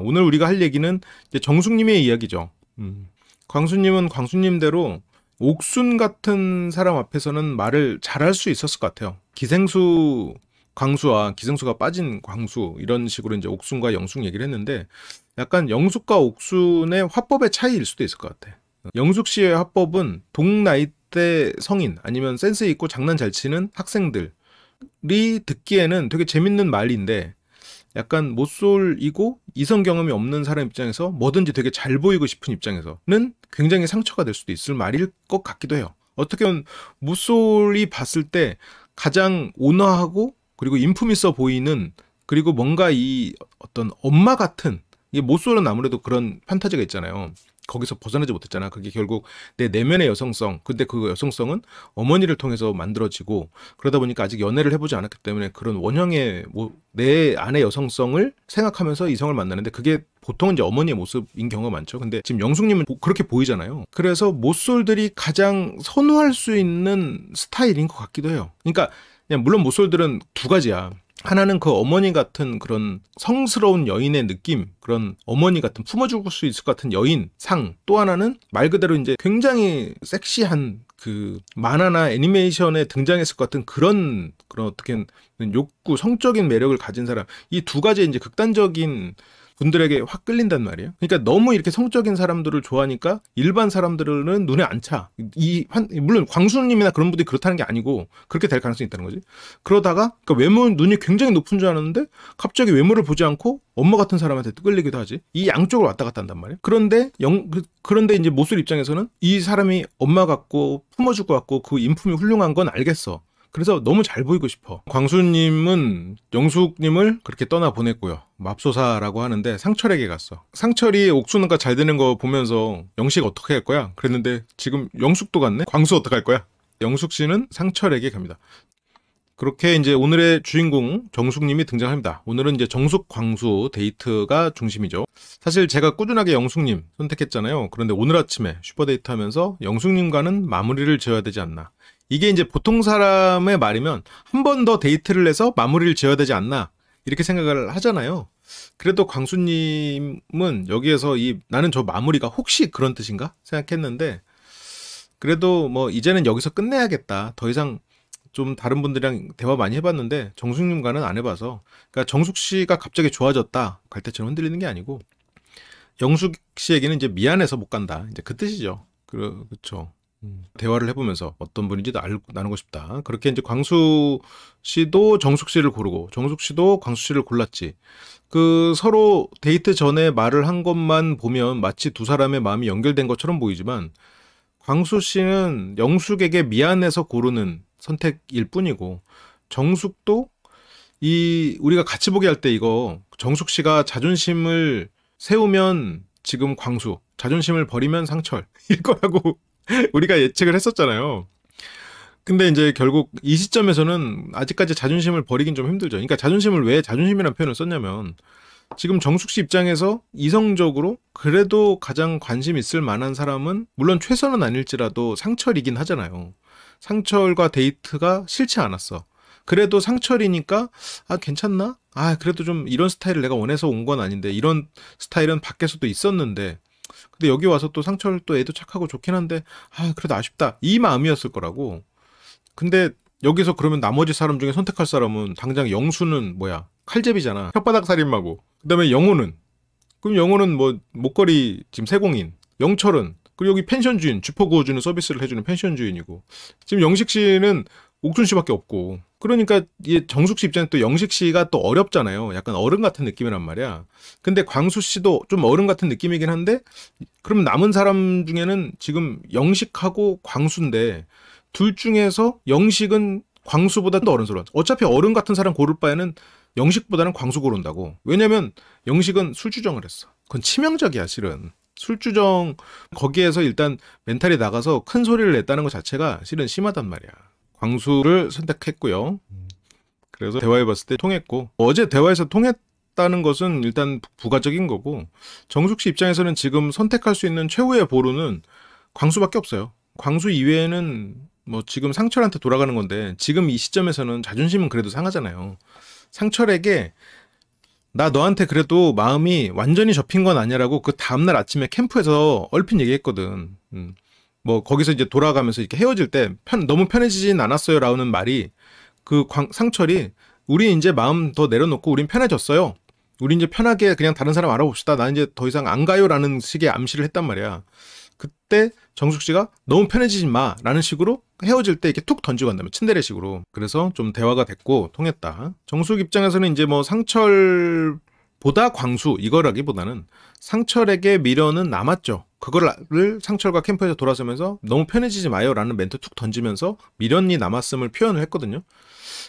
오늘 우리가 할 얘기는 정숙님의 이야기죠. 음. 광수님은 광수님대로 옥순 같은 사람 앞에서는 말을 잘 할 수 있었을 것 같아요. 기생수 광수와 기생수가 빠진 광수 이런 식으로 이제 옥순과 영숙 얘기를 했는데 약간 영숙과 옥순의 화법의 차이일 수도 있을 것 같아. 영숙 씨의 화법은 동나이 때 성인 아니면 센스 있고 장난 잘 치는 학생들이 듣기에는 되게 재밌는 말인데 약간 모쏠이고 이성 경험이 없는 사람 입장에서 뭐든지 되게 잘 보이고 싶은 입장에서는 굉장히 상처가 될 수도 있을 말일 것 같기도 해요. 어떻게 보면 모쏠이 봤을 때 가장 온화하고 그리고 인품 있어 보이는 그리고 뭔가 이 어떤 엄마 같은 이게 모쏠은 아무래도 그런 판타지가 있잖아요. 거기서 벗어나지 못했잖아. 그게 결국 내 내면의 여성성. 근데 그 여성성은 어머니를 통해서 만들어지고 그러다 보니까 아직 연애를 해보지 않았기 때문에 그런 원형의 뭐내 안의 여성성을 생각하면서 이성을 만나는데 그게 보통은 이제 어머니의 모습인 경우가 많죠. 근데 지금 영숙님은 그렇게 보이잖아요. 그래서 모솔들이 가장 선호할 수 있는 스타일인 것 같기도 해요. 그러니까 그냥 물론 모솔들은두 가지야. 하나는 그 어머니 같은 그런 성스러운 여인의 느낌, 그런 어머니 같은 품어주고 수 있을 것 같은 여인, 상. 또 하나는 말 그대로 이제 굉장히 섹시한 그 만화나 애니메이션에 등장했을 것 같은 그런 그런 어떻게 욕구, 성적인 매력을 가진 사람. 이 두 가지 이제 극단적인 분들에게 확 끌린단 말이에요. 그러니까 너무 이렇게 성적인 사람들을 좋아하니까 일반 사람들은 눈에 안 차. 이 한, 물론 광수님이나 그런 분들이 그렇다는 게 아니고 그렇게 될 가능성이 있다는 거지. 그러다가 그러니까 외모 눈이 굉장히 높은 줄 아는데 갑자기 외모를 보지 않고 엄마 같은 사람한테 끌리기도 하지. 이 양쪽을 왔다 갔다 한단 말이에요. 그런데 영 그, 그런데 이제 모쏠 입장에서는 이 사람이 엄마 같고 품어줄 것 같고 그 인품이 훌륭한 건 알겠어. 그래서 너무 잘 보이고 싶어. 광수님은 영숙님을 그렇게 떠나 보냈고요. 맙소사라고 하는데 상철에게 갔어. 상철이 옥수능과잘 되는 거 보면서 영식 어떻게 할 거야? 그랬는데 지금 영숙도 갔네? 광수 어떻게 할 거야? 영숙 씨는 상철에게 갑니다. 그렇게 이제 오늘의 주인공 정숙님이 등장합니다. 오늘은 이제 정숙 광수 데이트가 중심이죠. 사실 제가 꾸준하게 영숙님 선택했잖아요. 그런데 오늘 아침에 슈퍼데이트 하면서 영숙님과는 마무리를 지어야 되지 않나. 이게 이제 보통 사람의 말이면 한 번 더 데이트를 해서 마무리를 지어야 되지 않나 이렇게 생각을 하잖아요. 그래도 광수님은 여기에서 이 나는 저 마무리가 혹시 그런 뜻인가 생각했는데 그래도 뭐 이제는 여기서 끝내야겠다. 더 이상 좀 다른 분들이랑 대화 많이 해봤는데 정숙님과는 안 해봐서 그러니까 정숙 씨가 갑자기 좋아졌다 갈대처럼 흔들리는 게 아니고 영숙 씨에게는 이제 미안해서 못 간다 이제 그 뜻이죠. 그렇죠. 대화를 해보면서 어떤 분인지 나누고 싶다. 그렇게 이제 광수 씨도 정숙 씨를 고르고 정숙 씨도 광수 씨를 골랐지. 그 서로 데이트 전에 말을 한 것만 보면 마치 두 사람의 마음이 연결된 것처럼 보이지만 광수 씨는 영숙에게 미안해서 고르는 선택일 뿐이고 정숙도 이 우리가 같이 보게할 때 이거 정숙 씨가 자존심을 세우면 지금 광수 자존심을 버리면 상철일 거라고 우리가 예측을 했었잖아요. 근데 이제 결국 이 시점에서는 아직까지 자존심을 버리긴 좀 힘들죠. 그러니까 자존심을 왜 자존심이라는 표현을 썼냐면 지금 정숙 씨 입장에서 이성적으로 그래도 가장 관심 있을 만한 사람은 물론 최선은 아닐지라도 상철이긴 하잖아요. 상철과 데이트가 싫지 않았어. 그래도 상철이니까 아 괜찮나? 아 그래도 좀 이런 스타일을 내가 원해서 온 건 아닌데 이런 스타일은 밖에서도 있었는데 근데 여기 와서 또 상철 또 애도 착하고 좋긴 한데 아 그래도 아쉽다 이 마음이었을 거라고. 근데 여기서 그러면 나머지 사람 중에 선택할 사람은 당장 영수는 뭐야 칼제비잖아 혓바닥 살인마고 그다음에 영호는 그럼 영호는 뭐 목걸이 지금 세공인 영철은 그리고 여기 펜션 주인 주포 구워주는 서비스를 해주는 펜션 주인이고 지금 영식 씨는 옥준 씨밖에 없고 그러니까 이 정숙 씨 입장에 또 영식 씨가 또 어렵잖아요. 약간 어른 같은 느낌이란 말이야. 근데 광수 씨도 좀 어른 같은 느낌이긴 한데 그럼 남은 사람 중에는 지금 영식하고 광수인데 둘 중에서 영식은 광수보다 더 어른스러워. 어차피 어른 같은 사람 고를 바에는 영식보다는 광수 고른다고. 왜냐면 영식은 술주정을 했어. 그건 치명적이야, 실은. 술주정 거기에서 일단 멘탈이 나가서 큰 소리를 냈다는 것 자체가 실은 심하단 말이야. 광수를 선택했고요. 그래서 대화해봤을 때 통했고 어제 대화에서 통했다는 것은 일단 부가적인 거고 정숙 씨 입장에서는 지금 선택할 수 있는 최후의 보루는 광수밖에 없어요. 광수 이외에는 뭐 지금 상철한테 돌아가는 건데 지금 이 시점에서는 자존심은 그래도 상하잖아요. 상철에게 나 너한테 그래도 마음이 완전히 접힌 건 아니라고 그 다음날 아침에 캠프에서 얼핏 얘기했거든. 음. 뭐 거기서 이제 돌아가면서 이렇게 헤어질 때 편, 너무 편해지진 않았어요라는 말이 그 광, 상철이 우리 이제 마음 더 내려놓고 우린 편해졌어요. 우리 이제 편하게 그냥 다른 사람 알아봅시다. 나 이제 더 이상 안 가요라는 식의 암시를 했단 말이야. 그때 정숙 씨가 너무 편해지지 마 라는 식으로 헤어질 때 이렇게 툭 던지고 간다며침대레식으로 그래서 좀 대화가 됐고 통했다 정숙 입장에서는 이제 뭐 상철 보다 광수 이거라기보다는 상철에게 미련은 남았죠. 그거를 상철과 캠프에서 돌아서면서 너무 편해지지 마요라는 멘트 툭 던지면서 미련이 남았음을 표현을 했거든요.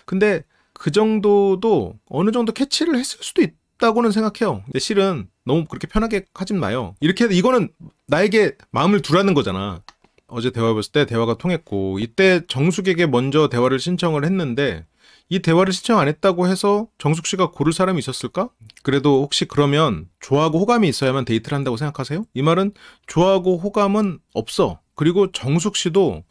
근데 그 정도도 어느 정도 캐치를 했을 수도 있다고는 생각해요. 근데 실은 너무 그렇게 편하게 하진 마요. 이렇게 이거는 나에게 마음을 두라는 거잖아. 어제 대화해봤을 때 대화가 통했고 이때 정숙에게 먼저 대화를 신청을 했는데 이 대화를 신청 안 했다고 해서 정숙 씨가 고를 사람이 있었을까? 그래도 혹시 그러면 좋아하고 호감이 있어야만 데이트를 한다고 생각하세요? 이 말은 좋아하고 호감은 없어. 그리고 정숙 씨도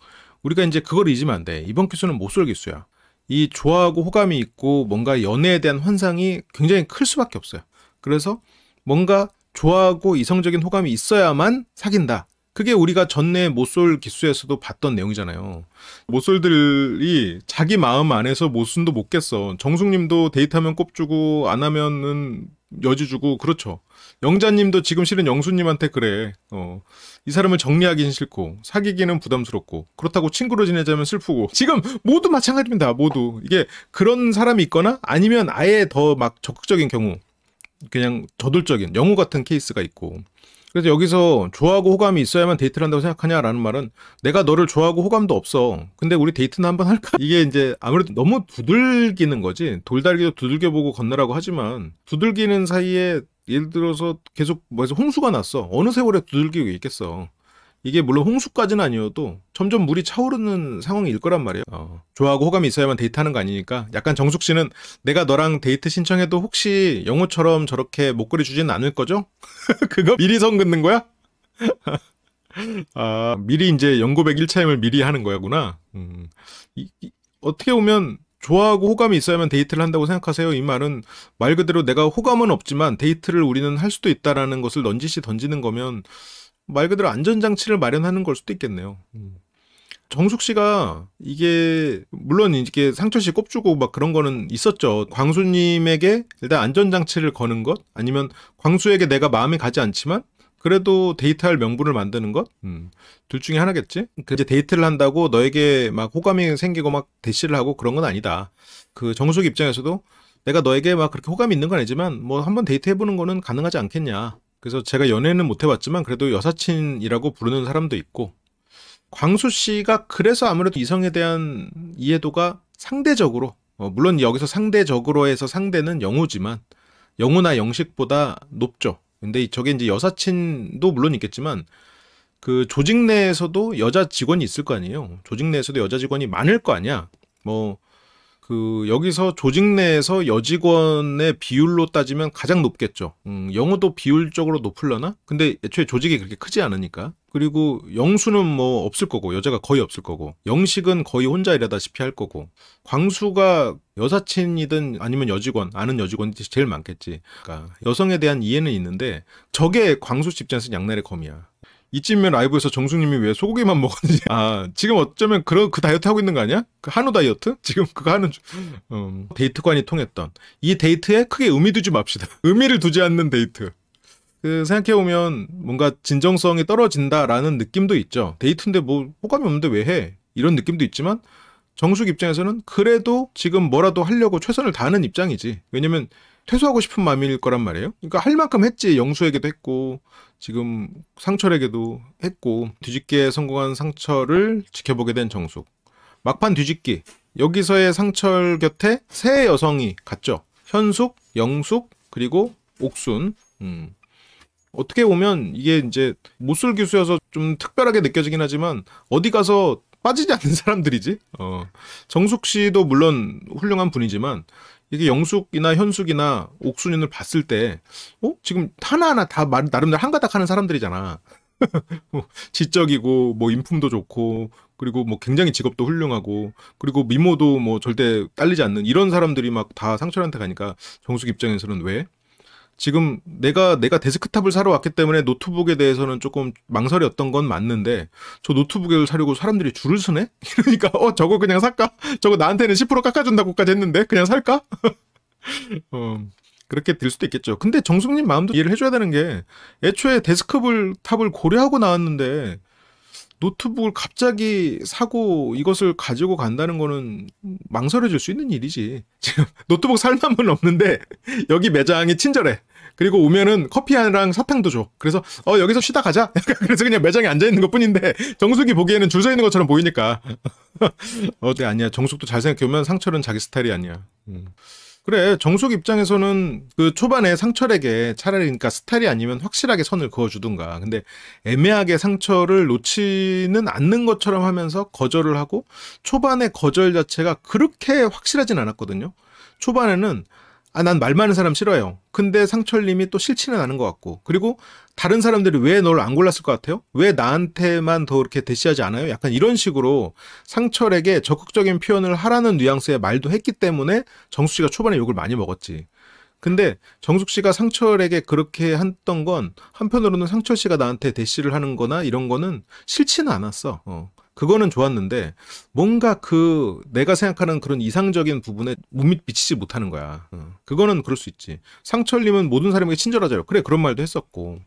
우리가 이제 그걸 잊으면 안 돼. 이번 기수는 못쏠 기수야. 이 좋아하고 호감이 있고 뭔가 연애에 대한 환상이 굉장히 클 수밖에 없어요. 그래서 뭔가 좋아하고 이성적인 호감이 있어야만 사귄다. 그게 우리가 전내 모쏠 기수에서도 봤던 내용이잖아요. 모쏠들이 자기 마음 안에서 모순도 못 깼어. 정숙님도 데이트하면 꼽주고 안 하면은 여지 주고 그렇죠. 영자님도 지금 실은 영수님한테 그래. 어. 이 사람을 정리하기는 싫고 사귀기는 부담스럽고 그렇다고 친구로 지내자면 슬프고 지금 모두 마찬가지입니다. 모두 이게 그런 사람이 있거나 아니면 아예 더 막 적극적인 경우 그냥 저돌적인 영호 같은 케이스가 있고 그래서 여기서 좋아하고 호감이 있어야만 데이트를 한다고 생각하냐라는 말은 내가 너를 좋아하고 호감도 없어. 근데 우리 데이트는 한 번 할까? 이게 이제 아무래도 너무 두들기는 거지. 돌달기도 두들겨보고 건너라고 하지만 두들기는 사이에 예를 들어서 계속 뭐에서 홍수가 났어. 어느 세월에 두들기고 있겠어. 이게 물론 홍수까지는 아니어도 점점 물이 차오르는 상황일 거란 말이에요. 어, 좋아하고 호감이 있어야만 데이트하는 거 아니니까 약간 정숙 씨는 내가 너랑 데이트 신청해도 혹시 영호처럼 저렇게 목걸이 주진 않을 거죠? 그거 미리 선 긋는 거야? 아, 미리 이제 연고백 1차임을 미리 하는 거야구나. 음, 이, 이, 어떻게 보면 좋아하고 호감이 있어야만 데이트를 한다고 생각하세요. 이 말은 말 그대로 내가 호감은 없지만 데이트를 우리는 할 수도 있다라는 것을 넌지시 던지는 거면 말 그대로 안전장치를 마련하는 걸 수도 있겠네요. 음. 정숙 씨가 이게 물론 이게 렇상처씨 꼽주고 막 그런 거는 있었죠. 광수님에게 일단 안전장치를 거는 것 아니면 광수에게 내가 마음에 가지 않지만 그래도 데이트할 명분을 만드는 것? 음, 둘 중에 하나겠지? 그 이제 데이트를 한다고 너에게 막 호감이 생기고 막 대시를 하고 그런 건 아니다. 그 정숙 입장에서도 내가 너에게 막 그렇게 호감이 있는 건 아니지만 뭐 한번 데이트해보는 거는 가능하지 않겠냐. 그래서 제가 연애는 못 해봤지만 그래도 여사친이라고 부르는 사람도 있고 광수 씨가 그래서 아무래도 이성에 대한 이해도가 상대적으로 어, 물론 여기서 상대적으로 해서 상대는 영우지만 영우나 영식보다 높죠. 근데 저게 이제 여사친도 물론 있겠지만 그 조직 내에서도 여자 직원이 있을 거 아니에요. 조직 내에서도 여자 직원이 많을 거 아니야. 뭐그 여기서 조직 내에서 여직원의 비율로 따지면 가장 높겠죠. 음, 영어도 비율적으로 높을려나 근데 애초에 조직이 그렇게 크지 않으니까. 그리고 영수는 뭐 없을 거고 여자가 거의 없을 거고 영식은 거의 혼자 일하다시피 할 거고 광수가 여사친이든 아니면 여직원 아는 여직원이 제일 많겠지. 그러니까 여성에 대한 이해는 있는데 저게 광수 집장에서 양날의 검이야. 이쯤이면 라이브에서 정수님이 왜 소고기만 먹었는지 아 지금 어쩌면 그런 그 다이어트 하고 있는 거 아니야? 그 한우 다이어트? 지금 그거 하는 음, 데이트관이 통했던 이 데이트에 크게 의미 두지 맙시다. 의미를 두지 않는 데이트. 그 생각해보면 뭔가 진정성이 떨어진다라는 느낌도 있죠. 데이트인데 뭐 호감이 없는데 왜 해? 이런 느낌도 있지만 정숙 입장에서는 그래도 지금 뭐라도 하려고 최선을 다하는 입장이지. 왜냐면 퇴소하고 싶은 마음일 거란 말이에요. 그러니까 할 만큼 했지. 영수에게도 했고 지금 상철에게도 했고 뒤집기에 성공한 상철을 지켜보게 된 정숙. 막판 뒤집기 여기서의 상철 곁에 세 여성이 갔죠. 현숙, 영숙 그리고 옥순. 음. 어떻게 보면 이게 이제 모술 교수여서 좀 특별하게 느껴지긴 하지만 어디 가서 빠지지 않는 사람들이지. 어. 정숙 씨도 물론 훌륭한 분이지만 이게 영숙이나 현숙이나 옥순이를 봤을 때, 어? 지금 하나하나 다 말, 나름대로 한가닥 하는 사람들이잖아. 뭐 지적이고, 뭐, 인품도 좋고, 그리고 뭐 굉장히 직업도 훌륭하고, 그리고 미모도 뭐 절대 딸리지 않는 이런 사람들이 막 다 상철한테 가니까 정숙 입장에서는 왜? 지금 내가 내가 데스크탑을 사러 왔기 때문에 노트북에 대해서는 조금 망설였던 건 맞는데 저 노트북을 사려고 사람들이 줄을 서네 이러니까 어 저거 그냥 살까? 저거 나한테는 10% 깎아준다고까지 했는데 그냥 살까? 어, 그렇게 될 수도 있겠죠. 근데 정숙님 마음도 이해를 해줘야 되는 게 애초에 데스크탑을 고려하고 나왔는데 노트북을 갑자기 사고 이것을 가지고 간다는 거는 망설여질 수 있는 일이지. 지금 노트북 살만은 없는데 여기 매장이 친절해. 그리고 오면은 커피 하나랑 사탕도 줘. 그래서 어 여기서 쉬다 가자. 그래서 그냥 매장에 앉아 있는 것뿐인데 정숙이 보기에는 줄 서 있는 것처럼 보이니까. 어때 네, 아니야. 정숙도 잘 생각해 보면 상철은 자기 스타일이 아니야. 음. 그래 정숙 입장에서는 그 초반에 상철에게 차라리 그러니까 스타일이 아니면 확실하게 선을 그어주든가 근데 애매하게 상철을 놓치는 않는 것처럼 하면서 거절을 하고 초반에 거절 자체가 그렇게 확실하진 않았거든요 초반에는 아, 난 말 많은 사람 싫어요. 근데 상철님이 또 싫지는 않은 것 같고. 그리고 다른 사람들이 왜 널 안 골랐을 것 같아요? 왜 나한테만 더 이렇게 대시하지 않아요? 약간 이런 식으로 상철에게 적극적인 표현을 하라는 뉘앙스의 말도 했기 때문에 정수 씨가 초반에 욕을 많이 먹었지. 근데 정숙 씨가 상철에게 그렇게 했던 건 한편으로는 상철 씨가 나한테 대시를 하는 거나 이런 거는 싫지는 않았어. 어. 그거는 좋았는데 뭔가 그 내가 생각하는 그런 이상적인 부분에 못 미치지 못하는 거야. 어. 그거는 그럴 수 있지. 상철님은 모든 사람에게 친절하자요. 그래 그런 말도 했었고.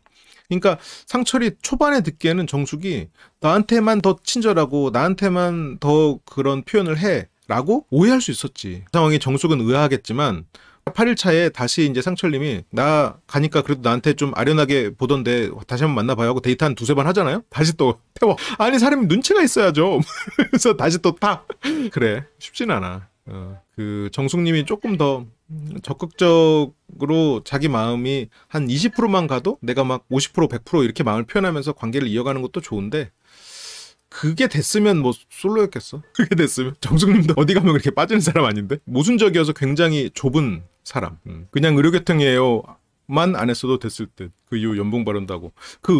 그러니까 상철이 초반에 듣기에는 정숙이 나한테만 더 친절하고 나한테만 더 그런 표현을 해라고 오해할 수 있었지. 그 상황이 정숙은 의아하겠지만 8일차에 다시 이제 상철님이 나 가니까 그래도 나한테 좀 아련하게 보던데 다시 한번 만나봐요 하고 데이트 한 두세 번 하잖아요. 다시 또 태워. 아니 사람이 눈치가 있어야죠. 그래서 다시 또 타. 그래 쉽진 않아. 어, 그 정숙님이 조금 더 적극적으로 자기 마음이 한 20%만 가도 내가 막 50% 100% 이렇게 마음을 표현하면서 관계를 이어가는 것도 좋은데 그게 됐으면 뭐 솔로였겠어. 그게 됐으면 정숙님도 어디 가면 그렇게 빠지는 사람 아닌데 모순적이어서 굉장히 좁은 사람. 음. 그냥 의료계통이에요만 안 했어도 됐을 듯. 그 이후 연봉 바른다고그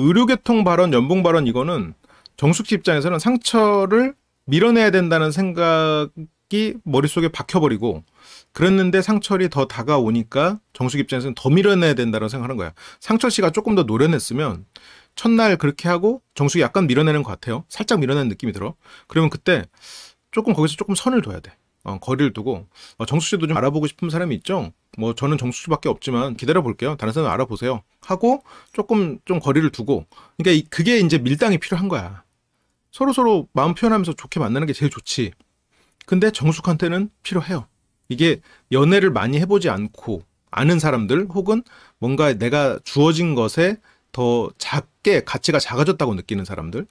의료계통 발언, 연봉 발언 이거는 정숙 씨 입장에서는 상처를 밀어내야 된다는 생각이 머릿속에 박혀버리고 그랬는데 상철이 더 다가오니까 정숙 입장에서는 더 밀어내야 된다는 생각하는 거야. 상철 씨가 조금 더 노련했으면 첫날 그렇게 하고 정숙이 약간 밀어내는 것 같아요. 살짝 밀어내는 느낌이 들어. 그러면 그때 조금 거기서 조금 선을 둬야 돼. 어, 거리를 두고 어, 정수 씨도 좀 알아보고 싶은 사람이 있죠? 뭐 저는 정수 씨밖에 없지만 기다려 볼게요. 다른 사람 알아보세요. 하고 조금 좀 거리를 두고 그러니까 그게 이제 밀당이 필요한 거야. 서로 서로 마음 표현하면서 좋게 만나는 게 제일 좋지. 근데 정숙한테는 필요해요. 이게 연애를 많이 해보지 않고 아는 사람들 혹은 뭔가 내가 주어진 것에 더 작게 가치가 작아졌다고 느끼는 사람들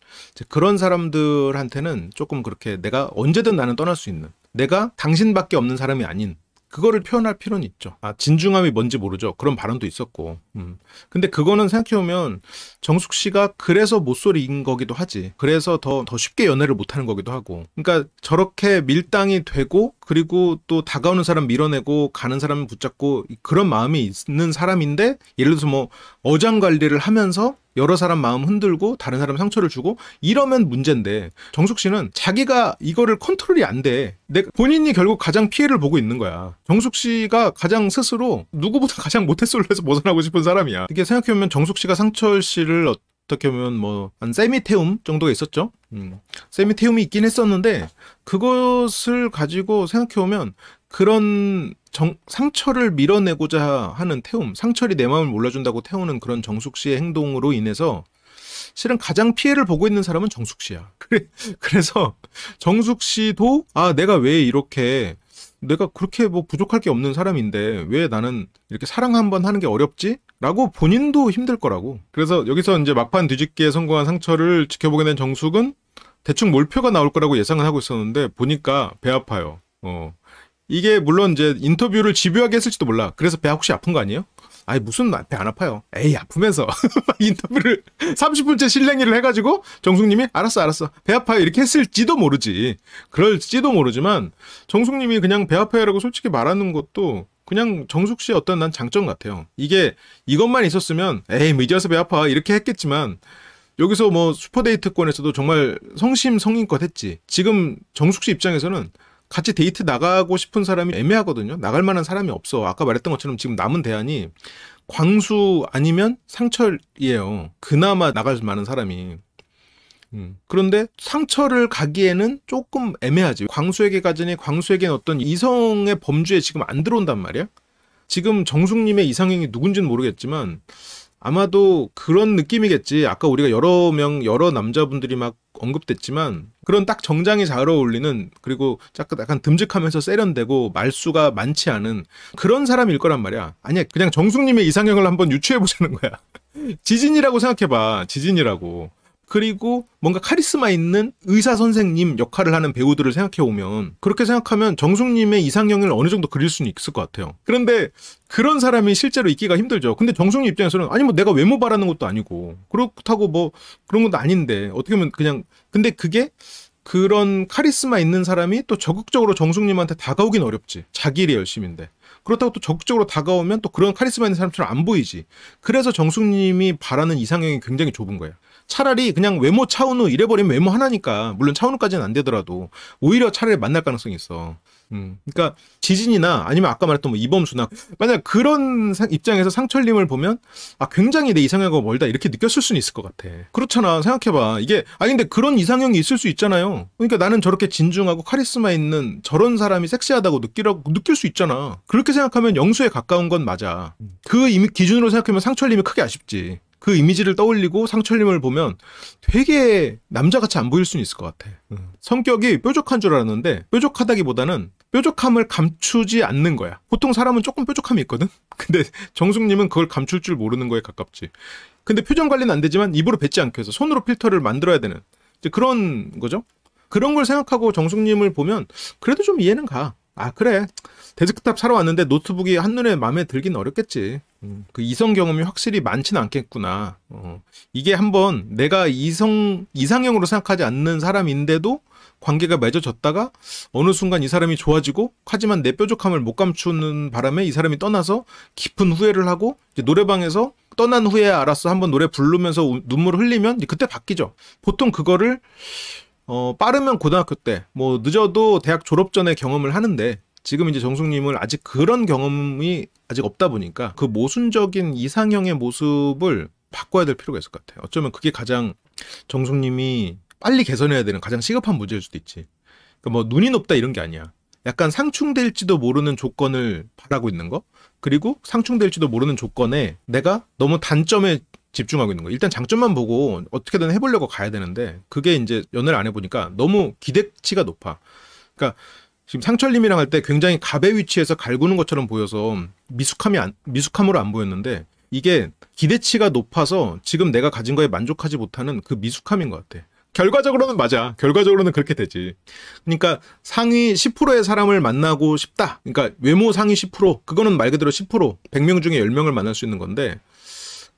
그런 사람들한테는 조금 그렇게 내가 언제든 나는 떠날 수 있는 내가 당신밖에 없는 사람이 아닌 그거를 표현할 필요는 있죠. 아, 진중함이 뭔지 모르죠. 그런 발언도 있었고. 음. 근데 그거는 생각해보면 정숙 씨가 그래서 모쏠인 거기도 하지. 그래서 더, 더 쉽게 연애를 못하는 거기도 하고. 그러니까 저렇게 밀당이 되고 그리고 또 다가오는 사람 밀어내고 가는 사람 붙잡고 그런 마음이 있는 사람인데 예를 들어서 뭐 어장 관리를 하면서 여러 사람 마음 흔들고 다른 사람 상처를 주고 이러면 문제인데 정숙 씨는 자기가 이거를 컨트롤이 안 돼. 본인이 결국 가장 피해를 보고 있는 거야. 정숙 씨가 가장 스스로 누구보다 가장 모태솔로에서 벗어나고 싶은 사람이야. 이게 렇 생각해보면 정숙 씨가 상철 씨를 어떻게 보면 뭐 한 세미테움 정도가 있었죠. 음, 뭐 세미테움이 있긴 했었는데 그것을 가지고 생각해 보면 그런 정, 상처를 밀어내고자 하는 태움, 상처리 내 마음을 몰라준다고 태우는 그런 정숙 씨의 행동으로 인해서 실은 가장 피해를 보고 있는 사람은 정숙 씨야. 그래, 그래서 정숙 씨도 아 내가 왜 이렇게 내가 그렇게 뭐 부족할 게 없는 사람인데 왜 나는 이렇게 사랑 한번 하는 게 어렵지? 라고 본인도 힘들 거라고. 그래서 여기서 이제 막판 뒤집기에 성공한 상처를 지켜보게 된 정숙은 대충 몰표가 나올 거라고 예상을 하고 있었는데 보니까 배 아파요. 어. 이게 물론 이제 인터뷰를 집요하게 했을지도 몰라. 그래서 배 혹시 아픈 거 아니에요? 아니 무슨 앞에 안 아파요. 에이 아프면서 인터뷰를 30분째 실랭이를 해가지고 정숙님이 알았어 알았어 배 아파요 이렇게 했을지도 모르지. 그럴지도 모르지만 정숙님이 그냥 배 아파요라고 솔직히 말하는 것도 그냥 정숙 씨의 어떤 난 장점 같아요. 이게 이것만 있었으면 에이 뭐 이제서 배 아파 이렇게 했겠지만 여기서 뭐 슈퍼데이트권에서도 정말 성심성인껏 했지. 지금 정숙 씨 입장에서는 같이 데이트 나가고 싶은 사람이 애매하거든요. 나갈 만한 사람이 없어. 아까 말했던 것처럼 지금 남은 대안이 광수 아니면 상철이에요. 그나마 나갈 만한 사람이. 음. 그런데 상처를 가기에는 조금 애매하지. 광수에게 가지니 광수에게는 어떤 이성의 범주에 지금 안 들어온단 말이야. 지금 정숙님의 이상형이 누군지는 모르겠지만 아마도 그런 느낌이겠지. 아까 우리가 여러 명, 여러 남자분들이 막 언급됐지만 그런 딱 정장이 잘 어울리는 그리고 약간 듬직하면서 세련되고 말수가 많지 않은 그런 사람일 거란 말이야. 아니야, 그냥 정숙님의 이상형을 한번 유추해 보자는 거야. 지진이라고 생각해봐. 지진이라고. 그리고 뭔가 카리스마 있는 의사 선생님 역할을 하는 배우들을 생각해 보면 그렇게 생각하면 정숙님의 이상형을 어느 정도 그릴 수는 있을 것 같아요. 그런데 그런 사람이 실제로 있기가 힘들죠. 근데 정숙님 입장에서는 아니 뭐 내가 외모 바라는 것도 아니고 그렇다고 뭐 그런 것도 아닌데 어떻게 보면 그냥 근데 그게 그런 카리스마 있는 사람이 또 적극적으로 정숙님한테 다가오긴 어렵지. 자기 일이 열심인데. 그렇다고 또 적극적으로 다가오면 또 그런 카리스마 있는 사람처럼 안 보이지. 그래서 정숙님이 바라는 이상형이 굉장히 좁은 거예요. 차라리 그냥 외모 차은우 이래버리면 외모 하나니까 물론 차은우까지는 안 되더라도 오히려 차라리 만날 가능성이 있어. 음, 그러니까 지진이나 아니면 아까 말했던 뭐 이범수나 만약 그런 상, 입장에서 상철님을 보면 아 굉장히 내 이상형과 멀다 이렇게 느꼈을 수는 있을 것 같아. 그렇잖아 생각해봐 이게 아니 근데 그런 이상형이 있을 수 있잖아요. 그러니까 나는 저렇게 진중하고 카리스마 있는 저런 사람이 섹시하다고 느끼라고 느낄 수 있잖아. 그렇게 생각하면 영수에 가까운 건 맞아. 그 기준으로 생각하면 상철님이 크게 아쉽지. 그 이미지를 떠올리고 상철님을 보면 되게 남자같이 안 보일 수는 있을 것 같아. 음. 성격이 뾰족한 줄 알았는데 뾰족하다기보다는 뾰족함을 감추지 않는 거야. 보통 사람은 조금 뾰족함이 있거든. 근데 정숙님은 그걸 감출 줄 모르는 거에 가깝지. 근데 표정 관리는 안 되지만 입으로 뱉지 않게 해서 손으로 필터를 만들어야 되는 그런 거죠. 그런 걸 생각하고 정숙님을 보면 그래도 좀 이해는 가. 아 그래 데스크탑 사러 왔는데 노트북이 한눈에 마음에 들긴 어렵겠지 음, 그 이성 경험이 확실히 많진 않겠구나 어, 이게 한번 내가 이성 이상형으로 생각하지 않는 사람인데도 관계가 맺어졌다가 어느 순간 이 사람이 좋아지고 하지만 내 뾰족함을 못 감추는 바람에 이 사람이 떠나서 깊은 후회를 하고 노래방에서 떠난 후에 알았어 한번 노래 부르면서 눈물 흘리면 그때 바뀌죠 보통 그거를 어, 빠르면 고등학교 때, 뭐 늦어도 대학 졸업 전에 경험을 하는데 지금 이제 정숙님은 아직 그런 경험이 아직 없다 보니까 그 모순적인 이상형의 모습을 바꿔야 될 필요가 있을 것 같아요. 어쩌면 그게 가장 정숙님이 빨리 개선해야 되는 가장 시급한 문제일 수도 있지. 그러니까 뭐 눈이 높다 이런 게 아니야. 약간 상충될지도 모르는 조건을 바라고 있는 거. 그리고 상충될지도 모르는 조건에 내가 너무 단점에 집중하고 있는 거 일단 장점만 보고 어떻게든 해보려고 가야 되는데 그게 이제 연애를 안 해보니까 너무 기대치가 높아. 그러니까 지금 상철님이랑 할 때 굉장히 갑의 위치에서 갈구는 것처럼 보여서 미숙함이 안, 미숙함으로 안 보였는데 이게 기대치가 높아서 지금 내가 가진 거에 만족하지 못하는 그 미숙함인 것 같아. 결과적으로는 맞아. 결과적으로는 그렇게 되지. 그러니까 상위 10%의 사람을 만나고 싶다. 그러니까 외모 상위 10%. 그거는 말 그대로 10%. 100명 중에 10명을 만날 수 있는 건데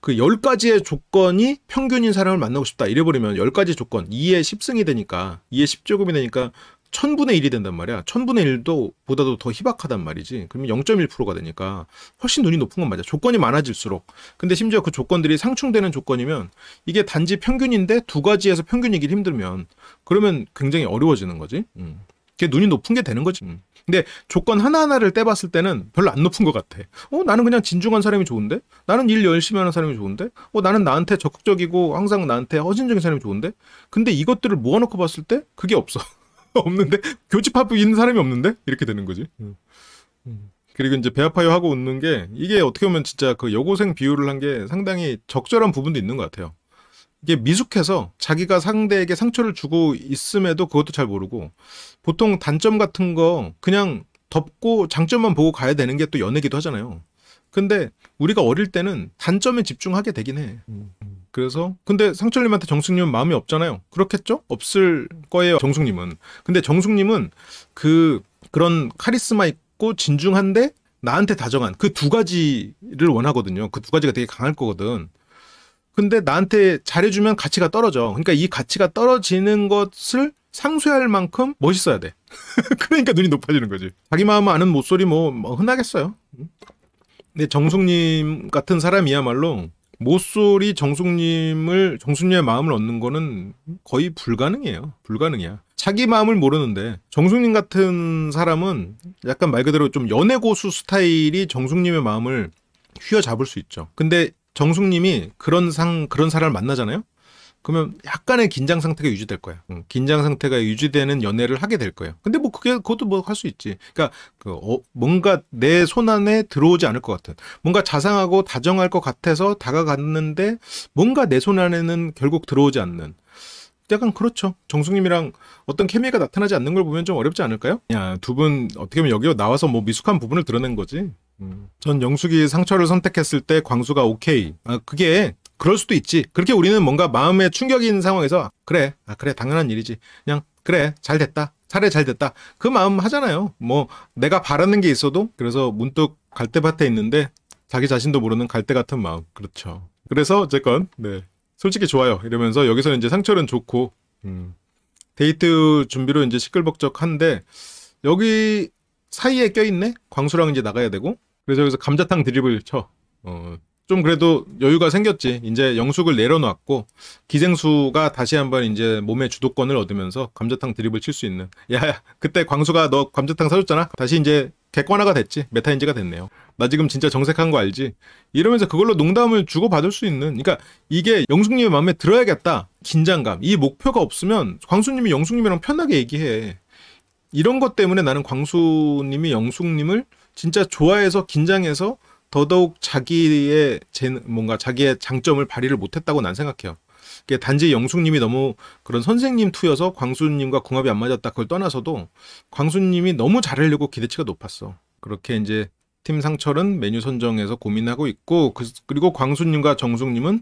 그 10가지의 조건이 평균인 사람을 만나고 싶다. 이래버리면 10가지 조건, 2에 10승이 되니까, 2에 10제곱이 되니까 1000분의 1이 된단 말이야. 1000분의 1도 보다도 더 희박하단 말이지. 그러면 0.1%가 되니까 훨씬 눈이 높은 건 맞아. 조건이 많아질수록. 근데 심지어 그 조건들이 상충되는 조건이면 이게 단지 평균인데 두 가지에서 평균이길 힘들면 그러면 굉장히 어려워지는 거지. 음. 그게 눈이 높은 게 되는 거지. 음. 근데 조건 하나하나를 떼봤을 때는 별로 안 높은 것 같아. 어, 나는 그냥 진중한 사람이 좋은데? 나는 일 열심히 하는 사람이 좋은데? 어, 나는 나한테 적극적이고 항상 나한테 허진적인 사람이 좋은데? 근데 이것들을 모아놓고 봤을 때 그게 없어. 없는데? 교집합 있는 사람이 없는데? 이렇게 되는 거지. 음. 음. 그리고 이제 배아파요 하고 웃는 게 이게 어떻게 보면 진짜 그 여고생 비율을한 게 상당히 적절한 부분도 있는 것 같아요. 이게 미숙해서 자기가 상대에게 상처를 주고 있음에도 그것도 잘 모르고 보통 단점 같은 거 그냥 덮고 장점만 보고 가야 되는 게 또 연애기도 하잖아요. 근데 우리가 어릴 때는 단점에 집중하게 되긴 해. 그래서 근데 상철님한테 정숙님은 마음이 없잖아요. 그렇겠죠? 없을 거예요. 정숙님은. 근데 정숙님은 그 그런 카리스마 있고 진중한데 나한테 다정한 그 두 가지를 원하거든요. 그 두 가지가 되게 강할 거거든. 근데 나한테 잘해주면 가치가 떨어져. 그러니까 이 가치가 떨어지는 것을 상쇄할 만큼 멋있어야 돼. 그러니까 눈이 높아지는 거지. 자기 마음 아는 목소리 뭐, 뭐 흔하겠어요. 근데 정숙님 같은 사람이야말로 모쏠이 정숙님을 정숙님의 마음을 얻는 거는 거의 불가능이에요. 불가능이야. 자기 마음을 모르는데 정숙님 같은 사람은 약간 말 그대로 좀 연애 고수 스타일이 정숙님의 마음을 휘어잡을 수 있죠. 근데 정숙님이 그런 상 그런 사람을 만나잖아요. 그러면 약간의 긴장 상태가 유지될 거야. 응. 음, 긴장 상태가 유지되는 연애를 하게 될 거예요. 근데 뭐 그게 그것도 뭐 할 수 있지. 그러니까 그 어, 뭔가 내 손안에 들어오지 않을 것 같은 뭔가 자상하고 다정할 것 같아서 다가갔는데 뭔가 내 손안에는 결국 들어오지 않는 약간 그렇죠. 정숙님이랑 어떤 케미가 나타나지 않는 걸 보면 좀 어렵지 않을까요? 야, 두 분 어떻게 보면 여기 나와서 뭐 미숙한 부분을 드러낸 거지. 전 영숙이 상처를 선택했을 때 광수가 오케이. 아, 그게 그럴 수도 있지. 그렇게 우리는 뭔가 마음의 충격인 상황에서 아, 그래, 아 그래 당연한 일이지. 그냥 그래 잘 됐다. 차례 잘 됐다. 그 마음 하잖아요. 뭐 내가 바라는 게 있어도 그래서 문득 갈대밭에 있는데 자기 자신도 모르는 갈대 같은 마음. 그렇죠. 그래서 어쨌건 네 솔직히 좋아요. 이러면서 여기서 는 이제 상처는 좋고 음. 데이트 준비로 이제 시끌벅적한데 여기 사이에 껴있네. 광수랑 이제 나가야 되고 그래서 여기서 감자탕 드립을 쳐. 어, 좀 그래도 여유가 생겼지. 이제 영숙을 내려놓았고 기생수가 다시 한번 이제 몸의 주도권을 얻으면서 감자탕 드립을 칠 수 있는. 야, 그때 광수가 너 감자탕 사줬잖아. 다시 이제 객관화가 됐지. 메타인지가 됐네요. 나 지금 진짜 정색한 거 알지? 이러면서 그걸로 농담을 주고받을 수 있는. 그러니까 이게 영숙님의 마음에 들어야겠다. 긴장감. 이 목표가 없으면 광수님이 영숙님이랑 편하게 얘기해. 이런 것 때문에 나는 광수님이 영숙님을 진짜 좋아해서 긴장해서 더더욱 자기의 제, 뭔가 자기의 장점을 발휘를 못했다고 난 생각해요. 그게 단지 영숙님이 너무 그런 선생님 투여서 광수님과 궁합이 안 맞았다 그걸 떠나서도 광수님이 너무 잘하려고 기대치가 높았어. 그렇게 이제 팀 상철은 메뉴 선정에서 고민하고 있고 그, 리고 광수님과 정숙님은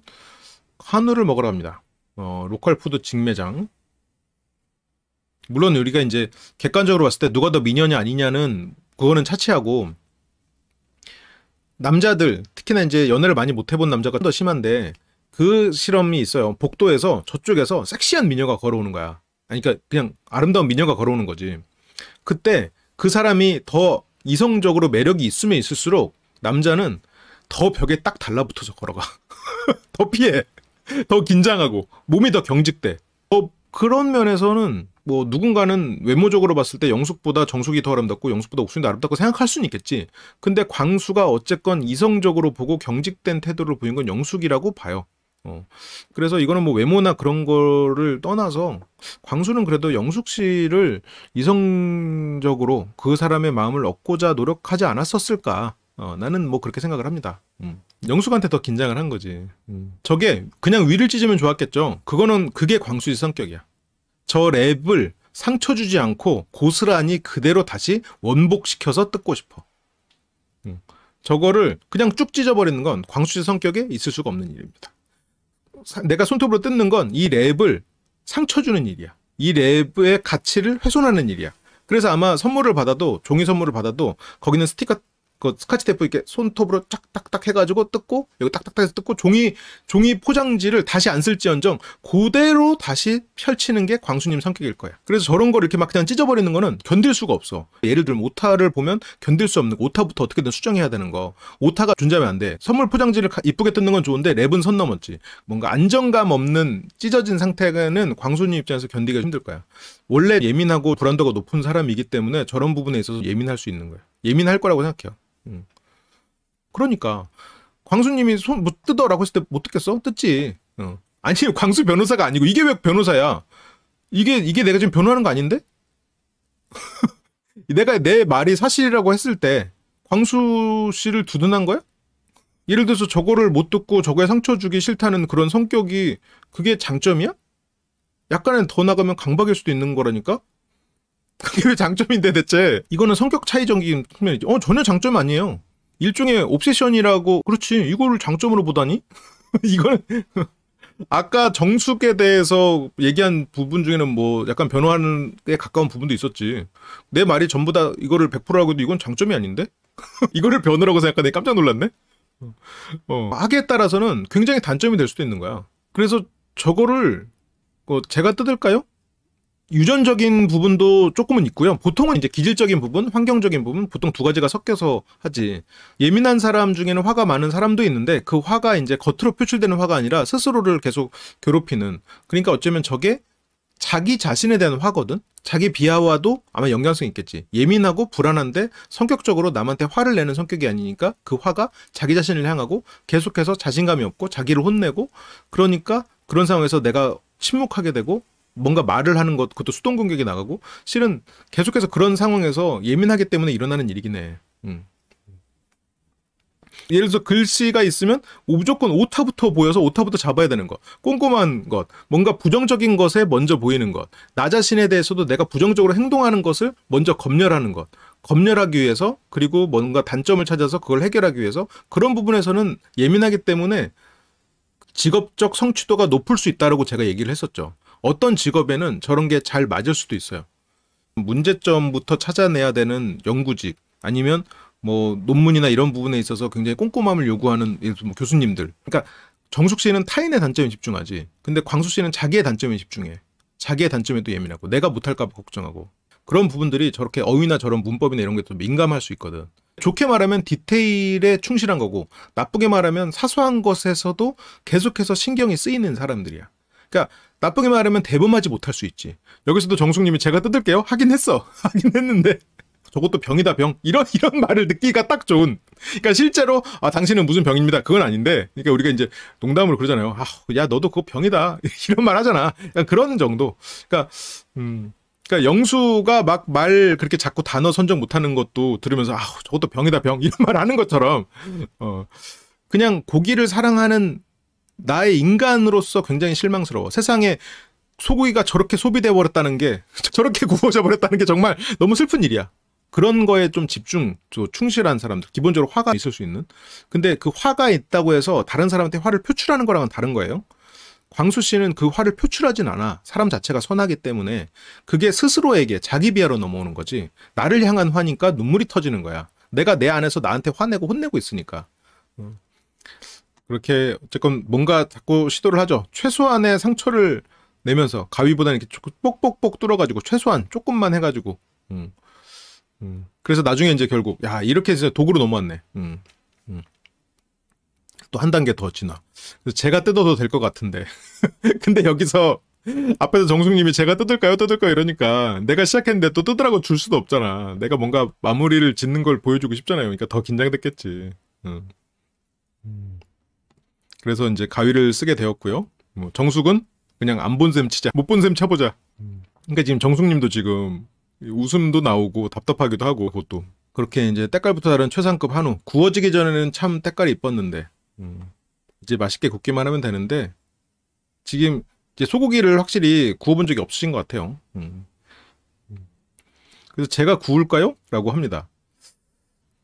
한우를 먹으러 갑니다. 어, 로컬 푸드 직매장. 물론 우리가 이제 객관적으로 봤을 때 누가 더 미녀냐 아니냐는 그거는 차치하고 남자들 특히나 이제 연애를 많이 못 해본 남자가 더 심한데 그 실험이 있어요. 복도에서 저쪽에서 섹시한 미녀가 걸어오는 거야. 아니 그러니까 그냥 아름다운 미녀가 걸어오는 거지. 그때 그 사람이 더 이성적으로 매력이 있으면 있을수록 남자는 더 벽에 딱 달라붙어서 걸어가. 더 피해. 더 긴장하고 몸이 더 경직돼. 어 그런 면에서는 뭐 누군가는 외모적으로 봤을 때 영숙보다 정숙이 더 아름답고 영숙보다 옥순이 더 아름답고 생각할 수는 있겠지. 근데 광수가 어쨌건 이성적으로 보고 경직된 태도를 보인 건 영숙이라고 봐요. 어. 그래서 이거는 뭐 외모나 그런 거를 떠나서 광수는 그래도 영숙 씨를 이성적으로 그 사람의 마음을 얻고자 노력하지 않았었을까? 어, 나는 뭐 그렇게 생각을 합니다. 음. 영숙한테 더 긴장을 한 거지. 음. 저게 그냥 위를 찢으면 좋았겠죠. 그거는 그게 광수의 성격이야. 저 랩을 상처 주지 않고 고스란히 그대로 다시 원복시켜서 뜯고 싶어. 음. 저거를 그냥 쭉 찢어버리는 건 광수씨 성격에 있을 수가 없는 일입니다. 사, 내가 손톱으로 뜯는 건 이 랩을 상처 주는 일이야. 이 랩의 가치를 훼손하는 일이야. 그래서 아마 선물을 받아도 종이 선물을 받아도 거기는 스티커 그 스카치 테이프 이렇게 손톱으로 쫙딱딱 해가지고 뜯고 여기 딱딱딱해서 뜯고 종이 종이 포장지를 다시 안 쓸지언정 그대로 다시 펼치는 게 광수님 성격일 거야. 그래서 저런 걸 이렇게 막 그냥 찢어버리는 거는 견딜 수가 없어. 예를 들면 오타를 보면 견딜 수 없는 거. 오타부터 어떻게든 수정해야 되는 거. 오타가 존재하면 안 돼. 선물 포장지를 이쁘게 뜯는 건 좋은데 랩은 선 넘었지. 뭔가 안정감 없는 찢어진 상태는 광수님 입장에서 견디기가 힘들 거야. 원래 예민하고 불안도가 높은 사람이기 때문에 저런 부분에 있어서 예민할 수 있는 거야. 예민할 거라고 생각해요. 음. 그러니까 광수님이 손 못 뜯어라고 했을 때 못 뜯겠어? 뜯지. 어. 아니 광수 변호사가 아니고 이게 왜 변호사야? 이게 이게 내가 지금 변호하는 거 아닌데? 내가 내 말이 사실이라고 했을 때 광수 씨를 두둔한 거야? 예를 들어서 저거를 못 듣고 저거에 상처 주기 싫다는 그런 성격이 그게 장점이야? 약간은 더 나가면 강박일 수도 있는 거라니까? 그게 왜 장점인데 대체? 이거는 성격 차이적인 측면이지. 어, 전혀 장점 아니에요. 일종의 옵세션이라고, 그렇지. 이거를 장점으로 보다니? 이거는. 아까 정숙에 대해서 얘기한 부분 중에는 뭐 약간 변화하는데 가까운 부분도 있었지. 내 말이 전부 다 이거를 100%라고 해도 이건 장점이 아닌데? 이거를 변호라고 생각하니 깜짝 놀랐네? 어. 학에 따라서는 굉장히 단점이 될 수도 있는 거야. 그래서 저거를 어, 제가 뜯을까요? 유전적인 부분도 조금은 있고요. 보통은 이제 기질적인 부분, 환경적인 부분, 보통 두 가지가 섞여서 하지. 예민한 사람 중에는 화가 많은 사람도 있는데 그 화가 이제 겉으로 표출되는 화가 아니라 스스로를 계속 괴롭히는. 그러니까 어쩌면 저게 자기 자신에 대한 화거든. 자기 비하와도 아마 연관성이 있겠지. 예민하고 불안한데 성격적으로 남한테 화를 내는 성격이 아니니까 그 화가 자기 자신을 향하고 계속해서 자신감이 없고 자기를 혼내고 그러니까 그런 상황에서 내가 침묵하게 되고 뭔가 말을 하는 것 그것도 수동 공격이 나가고 실은 계속해서 그런 상황에서 예민하기 때문에 일어나는 일이긴 해. 음. 예를 들어서 글씨가 있으면 무조건 오타부터 보여서 오타부터 잡아야 되는 것, 꼼꼼한 것, 뭔가 부정적인 것에 먼저 보이는 것, 나 자신에 대해서도 내가 부정적으로 행동하는 것을 먼저 검열하는 것, 검열하기 위해서 그리고 뭔가 단점을 찾아서 그걸 해결하기 위해서 그런 부분에서는 예민하기 때문에 직업적 성취도가 높을 수 있다라고 제가 얘기를 했었죠. 어떤 직업에는 저런 게 잘 맞을 수도 있어요. 문제점부터 찾아내야 되는 연구직 아니면 뭐 논문이나 이런 부분에 있어서 굉장히 꼼꼼함을 요구하는 뭐 교수님들. 그러니까 정숙 씨는 타인의 단점에 집중하지. 근데 광수 씨는 자기의 단점에 집중해. 자기의 단점에도 예민하고 내가 못할까 봐 걱정하고 그런 부분들이 저렇게 어휘나 저런 문법이나 이런 게도 민감할 수 있거든. 좋게 말하면 디테일에 충실한 거고 나쁘게 말하면 사소한 것에서도 계속해서 신경이 쓰이는 사람들이야. 그러니까 나쁘게 말하면 대범하지 못할 수 있지. 여기서도 정숙님이 제가 뜯을게요. 하긴 했어. 하긴 했는데. 저것도 병이다 병 이런 이런 말을 듣기가 딱 좋은 그러니까 실제로 아 당신은 무슨 병입니다 그건 아닌데 그러니까 우리가 이제 농담으로 그러잖아요 아야 너도 그거 병이다 이런 말 하잖아 그러니까 그런 정도 그러니까 음 그러니까 영수가 막 말 그렇게 자꾸 단어 선정 못하는 것도 들으면서 아 저것도 병이다 병 이런 말 하는 것처럼 어 그냥 고기를 사랑하는 나의 인간으로서 굉장히 실망스러워. 세상에 소고기가 저렇게 소비돼 버렸다는 게 저렇게 구워져 버렸다는 게 정말 너무 슬픈 일이야. 그런 거에 좀 집중, 좀 충실한 사람들, 기본적으로 화가 있을 수 있는. 근데 그 화가 있다고 해서 다른 사람한테 화를 표출하는 거랑은 다른 거예요. 광수 씨는 그 화를 표출하진 않아. 사람 자체가 선하기 때문에 그게 스스로에게 자기 비하로 넘어오는 거지. 나를 향한 화니까 눈물이 터지는 거야. 내가 내 안에서 나한테 화내고 혼내고 있으니까. 음. 그렇게 어쨌건 뭔가 자꾸 시도를 하죠. 최소한의 상처를 내면서 가위보다는 이렇게 뽁뽁뽁 뚫어가지고 최소한 조금만 해가지고. 음. 음. 그래서 나중에 이제 결국 야 이렇게 진짜 도구로 넘어왔네. 음. 음. 또 한 단계 더 지나. 그래서 제가 뜯어도 될 것 같은데. 근데 여기서 앞에서 정숙님이 제가 뜯을까요? 뜯을까요? 이러니까 내가 시작했는데 또 뜯으라고 줄 수도 없잖아. 내가 뭔가 마무리를 짓는 걸 보여주고 싶잖아요. 그러니까 더 긴장됐겠지. 음. 그래서 이제 가위를 쓰게 되었고요. 뭐 정숙은 그냥 안 본 셈 치자. 못 본셈 쳐보자. 음. 그러니까 지금 정숙님도 지금 웃음도 나오고 답답하기도 하고 그것도 그렇게 이제 때깔부터 다른 최상급 한우 구워지기 전에는 참 때깔이 이뻤는데 음. 이제 맛있게 굽기만 하면 되는데 지금 이제 소고기를 확실히 구워본 적이 없으신 것 같아요. 음. 그래서 제가 구울까요? 라고 합니다.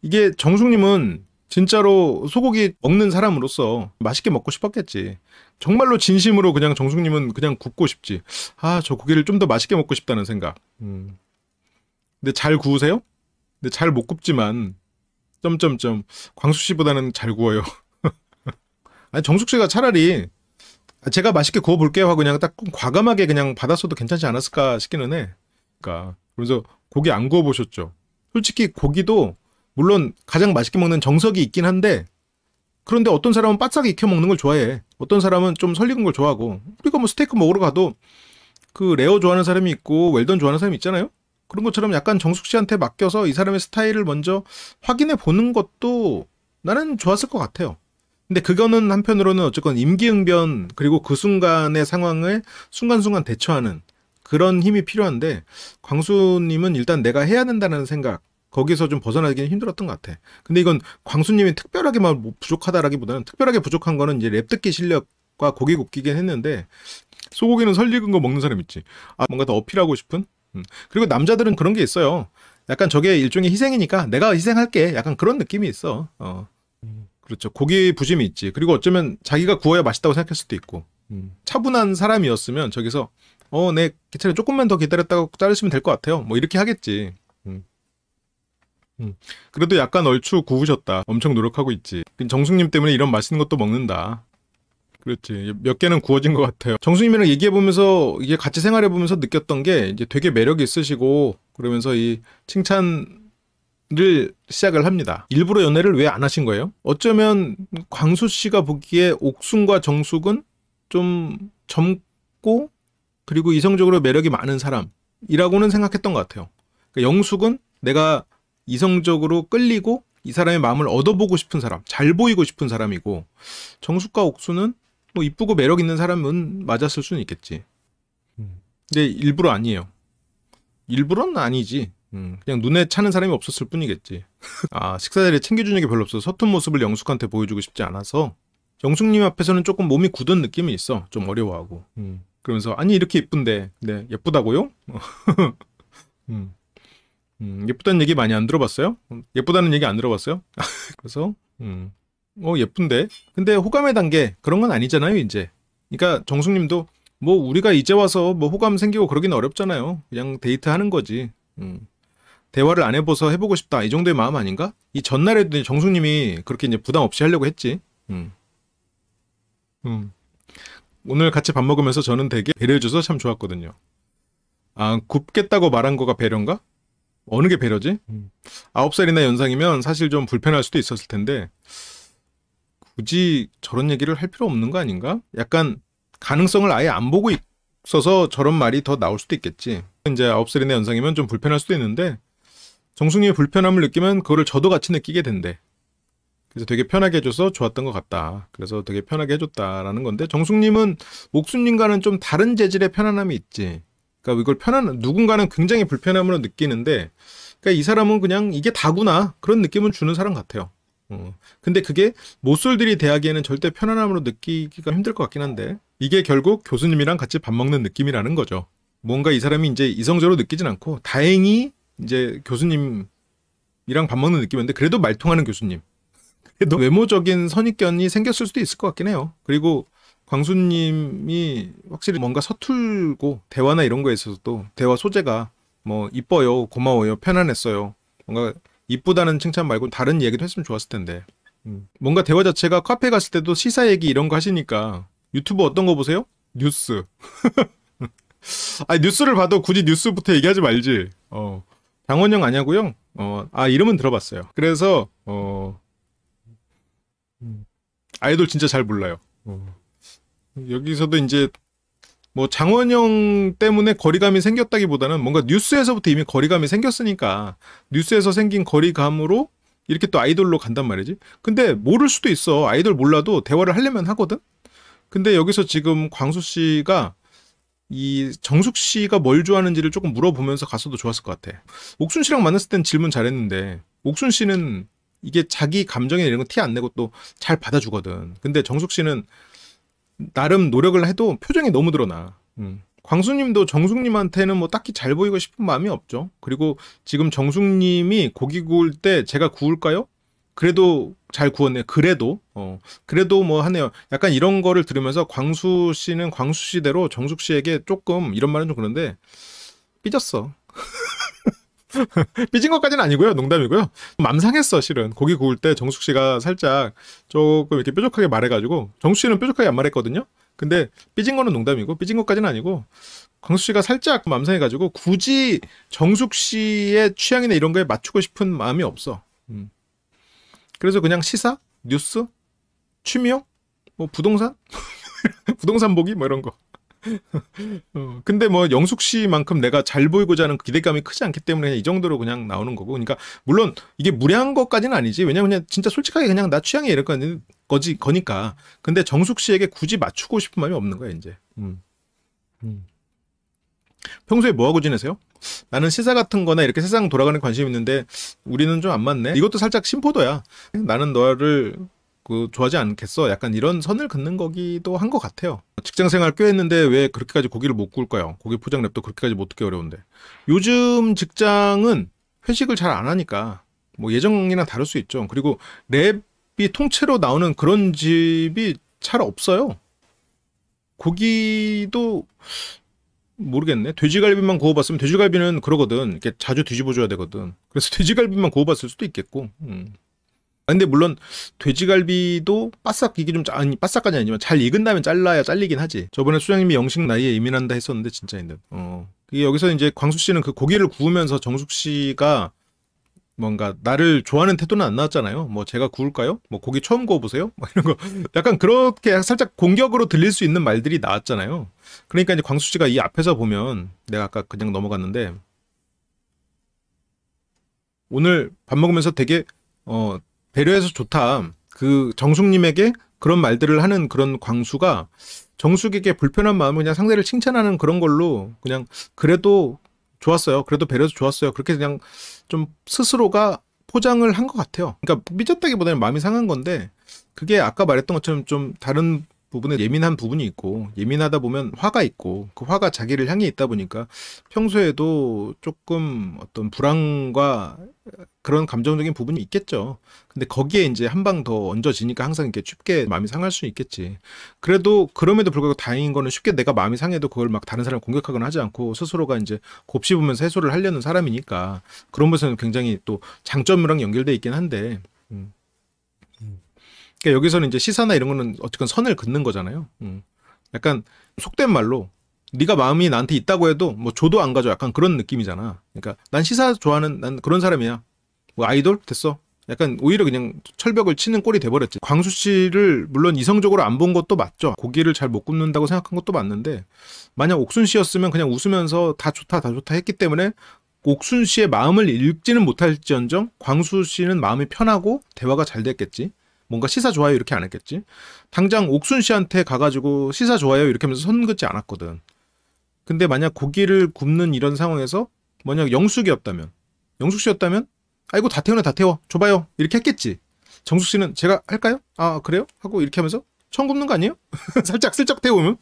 이게 정숙님은 진짜로 소고기 먹는 사람으로서 맛있게 먹고 싶었겠지. 정말로 진심으로 그냥 정숙님은 그냥 굽고 싶지. 아, 저 고기를 좀 더 맛있게 먹고 싶다는 생각. 음. 근데 잘 구우세요? 근데 잘 못 굽지만 점점점 광수 씨보다는 잘 구워요. 아니 정숙 씨가 차라리 아, 제가 맛있게 구워 볼게요 하고 그냥 딱 과감하게 그냥 받았어도 괜찮지 않았을까 싶기는 해. 그러니까 그러면서 고기 안 구워 보셨죠? 솔직히 고기도 물론 가장 맛있게 먹는 정석이 있긴 한데 그런데 어떤 사람은 바싹 익혀 먹는 걸 좋아해. 어떤 사람은 좀 설익은 걸 좋아하고 우리가 뭐 스테이크 먹으러 가도 그 레어 좋아하는 사람이 있고 웰던 좋아하는 사람이 있잖아요. 그런 것처럼 약간 정숙 씨한테 맡겨서 이 사람의 스타일을 먼저 확인해 보는 것도 나는 좋았을 것 같아요. 근데 그거는 한편으로는 어쨌건 임기응변 그리고 그 순간의 상황을 순간순간 대처하는 그런 힘이 필요한데 광수님은 일단 내가 해야 된다는 생각 거기서 좀 벗어나기는 힘들었던 것 같아. 근데 이건 광수님이 특별하게만 뭐 부족하다라기보다는 특별하게 부족한 거는 이제 랩 듣기 실력과 고기 굽기긴 했는데 소고기는 설 익은 거 먹는 사람 있지. 아 뭔가 더 어필하고 싶은. 음. 그리고 남자들은 그런 게 있어요. 약간 저게 일종의 희생이니까 내가 희생할게. 약간 그런 느낌이 있어. 어. 그렇죠. 고기 부심이 있지. 그리고 어쩌면 자기가 구워야 맛있다고 생각할 수도 있고. 음. 차분한 사람이었으면 저기서 어, 내 네, 기차를 조금만 더 기다렸다고 자르시면 될 것 같아요. 뭐 이렇게 하겠지. 음. 음. 그래도 약간 얼추 구우셨다. 엄청 노력하고 있지. 그 정숙님 때문에 이런 맛있는 것도 먹는다. 그렇지. 몇 개는 구워진 것 같아요. 정수님이랑 얘기해보면서, 이게 같이 생활해보면서 느꼈던 게, 이제 되게 매력이 있으시고, 그러면서 이 칭찬을 시작을 합니다. 일부러 연애를 왜 안 하신 거예요? 어쩌면 광수 씨가 보기에 옥순과 정숙은 좀 젊고, 그리고 이성적으로 매력이 많은 사람이라고는 생각했던 것 같아요. 그러니까 영숙은 내가 이성적으로 끌리고 이 사람의 마음을 얻어보고 싶은 사람, 잘 보이고 싶은 사람이고 정숙과 옥수는 뭐 이쁘고 매력 있는 사람은 맞았을 수는 있겠지. 음. 근데 일부러 아니에요. 일부러는 아니지. 음, 그냥 눈에 차는 사람이 없었을 뿐이겠지. 아, 식사 자리에 챙겨주는 게 별로 없어서 서툰 모습을 영숙한테 보여주고 싶지 않아서 영숙님 앞에서는 조금 몸이 굳은 느낌이 있어. 좀 어려워하고. 음. 그러면서 아니 이렇게 예쁜데 네, 예쁘다고요? 음. 음, 예쁘다는 얘기 많이 안 들어봤어요? 예쁘다는 얘기 안 들어봤어요? 그래서 음, 어 예쁜데 근데 호감의 단계 그런 건 아니잖아요 이제 그러니까 정숙님도 뭐 우리가 이제 와서 뭐 호감 생기고 그러긴 어렵잖아요 그냥 데이트하는 거지 음. 대화를 안 해봐서 해보고 싶다 이 정도의 마음 아닌가? 이 전날에도 정숙님이 그렇게 이제 부담 없이 하려고 했지 음. 음. 오늘 같이 밥 먹으면서 저는 되게 배려해줘서 참 좋았거든요 아 굽겠다고 말한 거가 배려인가? 어느 게 배려지? 음. 아홉 살이나 연상이면 사실 좀 불편할 수도 있었을 텐데 굳이 저런 얘기를 할 필요 없는 거 아닌가? 약간 가능성을 아예 안 보고 있어서 저런 말이 더 나올 수도 있겠지. 이제 아홉 살이나 연상이면 좀 불편할 수도 있는데 정승님의 불편함을 느끼면 그거를 저도 같이 느끼게 된대. 그래서 되게 편하게 해줘서 좋았던 것 같다. 그래서 되게 편하게 해줬다라는 건데 정숙님은 목수님과는 좀 다른 재질의 편안함이 있지. 그러니까 이걸 편한 누군가는 굉장히 불편함으로 느끼는데 그러니까 이 사람은 그냥 이게 다구나 그런 느낌을 주는 사람 같아요. 어. 근데 그게 모쏠들이 대하기에는 절대 편안함으로 느끼기가 힘들 것 같긴 한데 이게 결국 교수님이랑 같이 밥 먹는 느낌이라는 거죠. 뭔가 이 사람이 이제 이성적으로 느끼진 않고 다행히 이제 교수님이랑 밥 먹는 느낌인데 그래도 말 통하는 교수님. 그래도 외모적인 선입견이 생겼을 수도 있을 것 같긴 해요. 그리고 광수님이 확실히 뭔가 서툴고 대화나 이런 거에 있어서도 대화 소재가 뭐 이뻐요, 고마워요, 편안했어요. 뭔가 이쁘다는 칭찬 말고 다른 얘기도 했으면 좋았을 텐데. 음. 뭔가 대화 자체가 카페 갔을 때도 시사 얘기 이런 거 하시니까 유튜브 어떤 거 보세요? 뉴스. 아니 뉴스를 봐도 굳이 뉴스부터 얘기하지 말지. 어. 장원영 아냐고요? 어, 아 이름은 들어봤어요. 그래서 어 음. 아이돌 진짜 잘 몰라요. 어. 여기서도 이제 뭐 장원영 때문에 거리감이 생겼다기보다는 뭔가 뉴스에서부터 이미 거리감이 생겼으니까 뉴스에서 생긴 거리감으로 이렇게 또 아이돌로 간단 말이지. 근데 모를 수도 있어. 아이돌 몰라도 대화를 하려면 하거든. 근데 여기서 지금 광수 씨가 이 정숙 씨가 뭘 좋아하는지를 조금 물어보면서 갔어도 좋았을 것 같아. 옥순 씨랑 만났을 땐 질문 잘했는데 옥순 씨는 이게 자기 감정이나 이런 거 티 안 내고 또 잘 받아주거든. 근데 정숙 씨는 나름 노력을 해도 표정이 너무 드러나. 음. 광수님도 정숙님한테는 뭐 딱히 잘 보이고 싶은 마음이 없죠. 그리고 지금 정숙님이 고기 구울 때 제가 구울까요? 그래도 잘 구웠네. 그래도 어 그래도 뭐 하네요. 약간 이런 거를 들으면서 광수 씨는 광수 씨대로 정숙 씨에게 조금 이런 말은 좀 그런데 삐졌어. 삐진 것까지는 아니고요. 농담이고요. 맘상했어, 실은. 고기 구울 때 정숙 씨가 살짝 조금 이렇게 뾰족하게 말해가지고, 정숙 씨는 뾰족하게 안 말했거든요. 근데 삐진 거는 농담이고, 삐진 것까지는 아니고, 강수 씨가 살짝 맘상해가지고, 굳이 정숙 씨의 취향이나 이런 거에 맞추고 싶은 마음이 없어. 음. 그래서 그냥 시사? 뉴스? 취미형? 뭐 부동산? 부동산 보기? 뭐 이런 거. 어, 근데 뭐 영숙 씨만큼 내가 잘 보이고자 하는 기대감이 크지 않기 때문에 이 정도로 그냥 나오는 거고. 그러니까 물론 이게 무례한 것까지는 아니지. 왜냐면 그냥 진짜 솔직하게 그냥 나 취향이 이럴 거지 거니까. 근데 정숙 씨에게 굳이 맞추고 싶은 마음이 없는 거야 이제. 음. 음. 평소에 뭐 하고 지내세요? 나는 시사 같은 거나 이렇게 세상 돌아가는 관심 있는데 우리는 좀 안 맞네. 이것도 살짝 심포도야. 나는 너를 그 좋아하지 않겠어? 약간 이런 선을 긋는 거기도 한 것 같아요. 직장 생활 꽤 했는데 왜 그렇게까지 고기를 못 굴까요? 고기 포장 랩도 그렇게까지 못 듣기 어려운데. 요즘 직장은 회식을 잘 안 하니까 뭐 예정이나 다를 수 있죠. 그리고 랩이 통째로 나오는 그런 집이 잘 없어요. 고기도 모르겠네. 돼지갈비만 구워봤으면 돼지갈비는 그러거든. 이렇게 자주 뒤집어줘야 되거든. 그래서 돼지갈비만 구워봤을 수도 있겠고. 음. 아, 근데 물론 돼지갈비도 바싹 익이 좀 아니 바싹까지 아니지만 잘 익은 다음에 잘라야 잘리긴 하지. 저번에 수장님이 영식 나이에 예민한다 했었는데 진짜 있는. 어. 그게 여기서 이제 광수 씨는 그 고기를 구우면서 정숙 씨가 뭔가 나를 좋아하는 태도는 안 나왔잖아요. 뭐 제가 구울까요? 뭐 고기 처음 구워보세요? 뭐 이런 거 약간 그렇게 살짝 공격으로 들릴 수 있는 말들이 나왔잖아요. 그러니까 이제 광수 씨가 이 앞에서 보면 내가 아까 그냥 넘어갔는데 오늘 밥 먹으면서 되게 어 배려해서 좋다. 그 정숙님에게 그런 말들을 하는 그런 광수가 정숙에게 불편한 마음을 그냥 상대를 칭찬하는 그런 걸로 그냥 그래도 좋았어요. 그래도 배려해서 좋았어요. 그렇게 그냥 좀 스스로가 포장을 한 것 같아요. 그러니까 삐졌다기보다는 마음이 상한 건데 그게 아까 말했던 것처럼 좀 다른 부분에 예민한 부분이 있고 예민하다 보면 화가 있고 그 화가 자기를 향해 있다 보니까 평소에도 조금 어떤 불안과 그런 감정적인 부분이 있겠죠. 근데 거기에 이제 한 방 더 얹어지니까 항상 이렇게 쉽게 마음이 상할 수 있겠지. 그래도 그럼에도 불구하고 다행인 거는 쉽게 내가 마음이 상해도 그걸 막 다른 사람 공격하거나 하지 않고 스스로가 이제 곱씹으면서 해소를 하려는 사람이니까 그런 면에서는 굉장히 또 장점이랑 연결돼 있긴 한데 음. 그러니까 여기서는 이제 시사나 이런 거는 어쨌건 선을 긋는 거잖아요. 음. 약간 속된 말로 네가 마음이 나한테 있다고 해도 뭐 줘도 안 가져 약간 그런 느낌이잖아. 그러니까 난 시사 좋아하는 난 그런 사람이야. 뭐 아이돌 됐어. 약간 오히려 그냥 철벽을 치는 꼴이 돼버렸지. 광수 씨를 물론 이성적으로 안 본 것도 맞죠. 고기를 잘 못 굽는다고 생각한 것도 맞는데 만약 옥순 씨였으면 그냥 웃으면서 다 좋다 다 좋다 했기 때문에 옥순 씨의 마음을 읽지는 못할지언정 광수 씨는 마음이 편하고 대화가 잘 됐겠지. 뭔가 시사 좋아요 이렇게 안 했겠지. 당장 옥순 씨한테 가가지고 시사 좋아요 이렇게 하면서 손 긋지 않았거든. 근데 만약 고기를 굽는 이런 상황에서 만약 영숙이었다면 영숙 씨였다면 아이고 다 태우네 다 태워 줘봐요 이렇게 했겠지. 정숙 씨는 제가 할까요? 아 그래요? 하고 이렇게 하면서 처음 굽는 거 아니에요? 살짝 슬쩍 태우면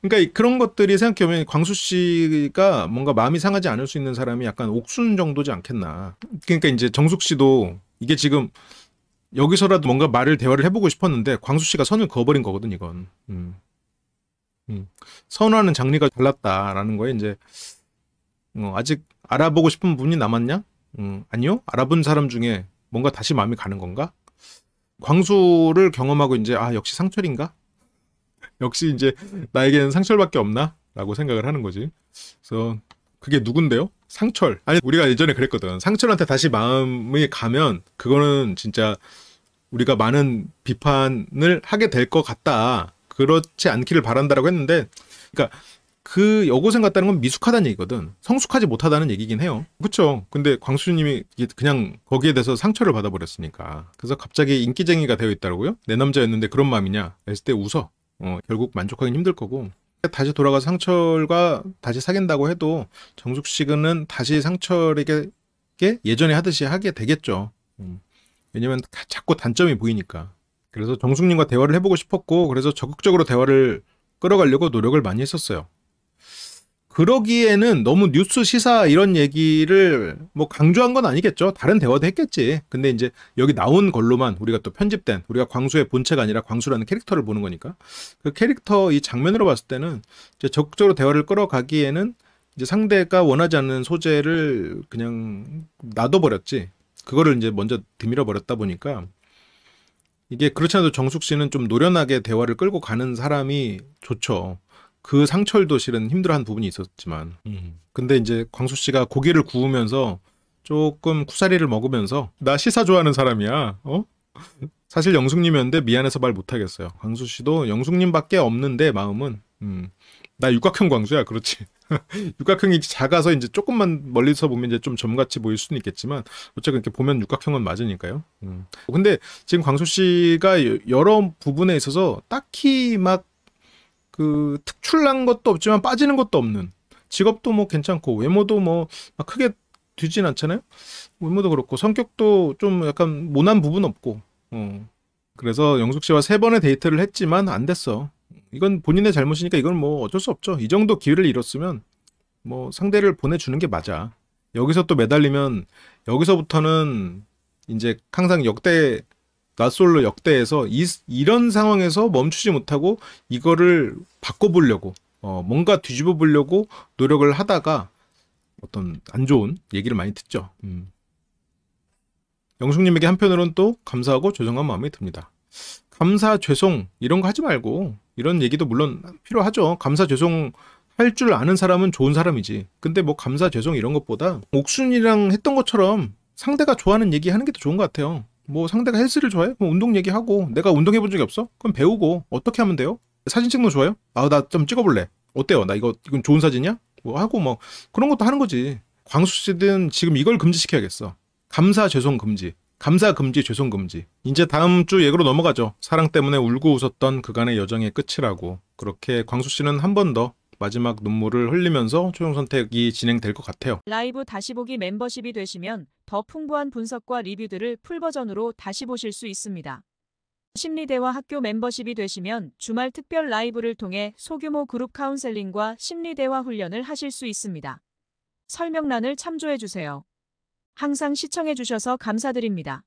그러니까 그런 것들이 생각해보면 광수 씨가 뭔가 마음이 상하지 않을 수 있는 사람이 약간 옥순 정도지 않겠나. 그러니까 이제 정숙 씨도 이게 지금 여기서라도 뭔가 말을 대화를 해보고 싶었는데 광수 씨가 선을 그어버린 거거든 이건. 음. 음. 선호하는 장르가 달랐다라는 거에 이제 어, 아직 알아보고 싶은 분이 남았냐? 음, 아니요. 알아본 사람 중에 뭔가 다시 마음이 가는 건가? 광수를 경험하고 이제 아 역시 상철인가? 역시 이제 나에게는 상철밖에 없나라고 생각을 하는 거지. 그래서 그게 누군데요? 상철. 아니 우리가 예전에 그랬거든. 상철한테 다시 마음이 가면 그거는 진짜 우리가 많은 비판을 하게 될 것 같다. 그렇지 않기를 바란다라고 했는데, 그러니까 그 여고생 같다는 건 미숙하다는 얘기거든. 성숙하지 못하다는 얘기긴 해요. 그렇죠. 근데 광수님이 그냥 거기에 대해서 상처를 받아버렸으니까. 그래서 갑자기 인기쟁이가 되어 있다고요? 라내 남자였는데 그런 마음이냐? 했을 때 웃어. 어, 결국 만족하기 힘들 거고. 다시 돌아가서 상철과 다시 사귄다고 해도 정숙 씨는 다시 상철에게 예전에 하듯이 하게 되겠죠. 음. 왜냐면 자꾸 단점이 보이니까. 그래서 정숙님과 대화를 해보고 싶었고 그래서 적극적으로 대화를 끌어가려고 노력을 많이 했었어요. 그러기에는 너무 뉴스 시사 이런 얘기를 뭐 강조한 건 아니겠죠. 다른 대화도 했겠지. 근데 이제 여기 나온 걸로만 우리가 또 편집된 우리가 광수의 본체가 아니라 광수라는 캐릭터를 보는 거니까 그 캐릭터 이 장면으로 봤을 때는 이제 적극적으로 대화를 끌어가기에는 이제 상대가 원하지 않는 소재를 그냥 놔둬버렸지. 그거를 이제 먼저 드밀어 버렸다 보니까 이게 그렇지 않아도 정숙 씨는 좀 노련하게 대화를 끌고 가는 사람이 좋죠. 그 상철도 실은 힘들어한 부분이 있었지만, 음. 근데 이제 광수 씨가 고기를 구우면서 조금 쿠사리를 먹으면서 나 시사 좋아하는 사람이야. 어? 사실 영숙님이었는데 미안해서 말 못하겠어요. 광수 씨도 영숙님밖에 없는데 마음은 음. 나 육각형 광수야. 그렇지. 육각형이 작아서 이제 조금만 멀리서 보면 이제 좀 점같이 보일 수는 있겠지만 어쨌든 이렇게 보면 육각형은 맞으니까요. 음. 근데 지금 광수 씨가 여러 부분에 있어서 딱히 막 그 특출난 것도 없지만 빠지는 것도 없는 직업도 뭐 괜찮고 외모도 뭐 크게 뒤진 않잖아요. 외모도 그렇고 성격도 좀 약간 모난 부분 없고. 어. 그래서 영숙 씨와 세 번의 데이트를 했지만 안 됐어. 이건 본인의 잘못이니까 이건 뭐 어쩔 수 없죠. 이 정도 기회를 잃었으면 뭐 상대를 보내주는 게 맞아. 여기서 또 매달리면 여기서부터는 이제 항상 역대 낫솔로 역대에서 이, 이런 상황에서 멈추지 못하고 이거를 바꿔보려고 어, 뭔가 뒤집어 보려고 노력을 하다가 어떤 안 좋은 얘기를 많이 듣죠. 음. 영숙님에게 한편으론 또 감사하고 죄송한 마음이 듭니다. 감사, 죄송 이런 거 하지 말고 이런 얘기도 물론 필요하죠. 감사 죄송 할 줄 아는 사람은 좋은 사람이지. 근데 뭐 감사 죄송 이런 것보다 옥순이랑 했던 것처럼 상대가 좋아하는 얘기 하는 게 더 좋은 것 같아요. 뭐 상대가 헬스를 좋아해? 그 운동 얘기하고 내가 운동 해본 적이 없어? 그럼 배우고 어떻게 하면 돼요? 사진 찍는 거 좋아요? 아나 좀 찍어볼래. 어때요? 나 이거 이건 좋은 사진이야? 뭐 하고 뭐 그런 것도 하는 거지. 광수 씨든 지금 이걸 금지시켜야겠어. 감사 죄송 금지. 감사 금지, 죄송 금지. 이제 다음 주 예고로 넘어가죠. 사랑 때문에 울고 웃었던 그간의 여정의 끝이라고. 그렇게 광수 씨는 한 번 더 마지막 눈물을 흘리면서 초종 선택이 진행될 것 같아요. 라이브 다시 보기 멤버십이 되시면 더 풍부한 분석과 리뷰들을 풀버전으로 다시 보실 수 있습니다. 심리대화 학교 멤버십이 되시면 주말 특별 라이브를 통해 소규모 그룹 카운셀링과 심리대화 훈련을 하실 수 있습니다. 설명란을 참조해주세요. 항상 시청해주셔서 감사드립니다.